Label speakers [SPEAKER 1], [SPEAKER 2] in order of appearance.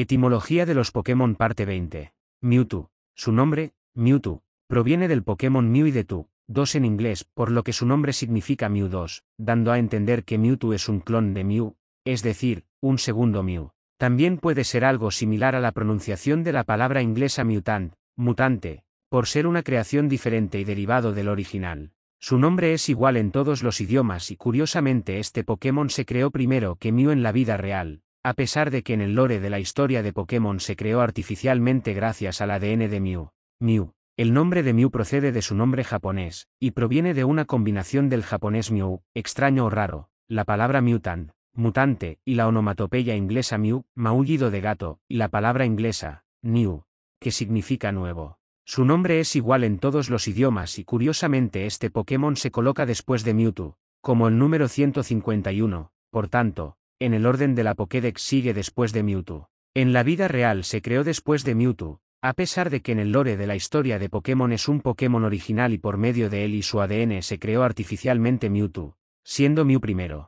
[SPEAKER 1] Etimología de los Pokémon parte 20. Mewtwo. Su nombre, Mewtwo, proviene del Pokémon Mew y de Tu, dos en inglés, por lo que su nombre significa Mew 2, dando a entender que Mewtwo es un clon de Mew, es decir, un segundo Mew. También puede ser algo similar a la pronunciación de la palabra inglesa mutant, mutante, por ser una creación diferente y derivado del original. Su nombre es igual en todos los idiomas y curiosamente este Pokémon se creó primero que Mew en la vida real, a pesar de que en el lore de la historia de Pokémon se creó artificialmente gracias al ADN de Mew, Mew, el nombre de Mew procede de su nombre japonés, y proviene de una combinación del japonés Mew, extraño o raro, la palabra mutant, mutante, y la onomatopeya inglesa Mew, maullido de gato, y la palabra inglesa, new, que significa nuevo. Su nombre es igual en todos los idiomas y curiosamente este Pokémon se coloca después de Mewtwo, como el número 151, por tanto, en el orden de la Pokédex sigue después de Mewtwo. En la vida real se creó después de Mewtwo, a pesar de que en el lore de la historia de Pokémon es un Pokémon original y por medio de él y su ADN se creó artificialmente Mewtwo, siendo Mew primero.